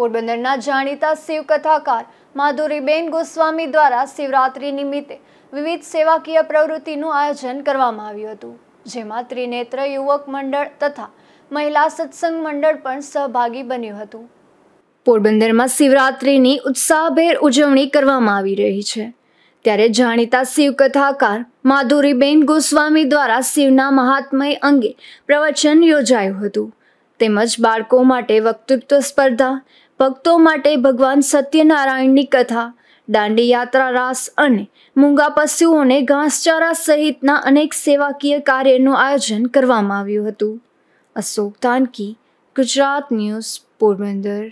પોરબંદરના જાણીતા શિવકથાકાર માધુરીબેન ગોસ્વામી દ્વારા શિવરાત્રી નિમિત્તે વિવિધ સેવાકીય પ્રવૃત્તિનું આયોજન કરવામાં આવ્યું હતું જેમાં ત્રિનેત્ર યુવક મંડળ તથા મહિલા સત્સંગ મંડળ પણ સહભાગી બન્યું હતું પોરબંદરમાં શિવરાત્રિની ઉત્સાહભેર ઉજવણી કરવામાં આવી રહી છે ત્યારે જાણીતા શિવકથાકાર માધુરીબેન ગોસ્વામી દ્વારા શિવના મહાત્મય અંગે પ્રવચન યોજાયું હતું તેમજ બાળકો માટે વક્તૃત્વ સ્પર્ધા ભક્તો માટે ભગવાન સત્યનારાયણની કથા દાંડી યાત્રા રાસ અને મૂંગા પશુઓને ઘાસચારા સહિતના અનેક સેવાકીય કાર્યનું આયોજન કરવામાં આવ્યું હતું અશોક તાનકી ગુજરાત ન્યૂઝ પોરબંદર